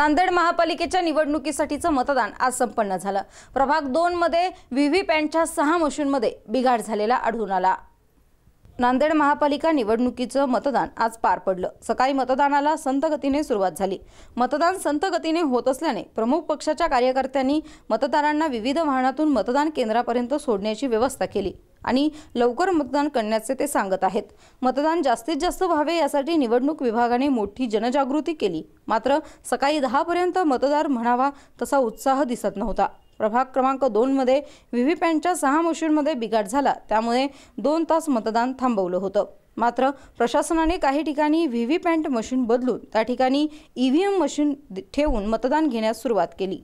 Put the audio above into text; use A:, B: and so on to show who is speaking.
A: नांदेड महापालिकेच्या निवडणुकीसाठीचं मतदान आज संपन्न झालं प्रभाग दोनमध्ये व्हीव्हीपॅटच्या सहा मशीनमध्ये बिघाड झालेला आढळून आला नांदेड महापालिका निवडणुकीचं मतदान आज पार पडलं सकाळी मतदानाला संतगतीने सुरुवात झाली मतदान संत गतीने होत असल्याने प्रमुख पक्षाच्या कार्यकर्त्यांनी मतदारांना विविध वाहनातून मतदान केंद्रापर्यंत सोडण्याची व्यवस्था केली आणि लवकर मतदान करण्याचे ते सांगत आहेत मतदान जास्तीत जास्त व्हावे यासाठी निवडणूक विभागाने मोठी जनजागृती केली मात्र सकाळी दहापर्यंत मतदार म्हणावा तसा उत्साह दिसत नव्हता प्रभाग क्रमांक दोनमध्ये व्हीव्हीपॅटच्या सहा मशीनमध्ये बिघाड झाला त्यामुळे दोन तास मतदान थांबवलं होतं मात्र प्रशासनाने काही ठिकाणी व्हीव्हीपॅट मशीन बदलून त्या ठिकाणी ईव्हीएम मशीन ठेवून मतदान घेण्यास सुरुवात केली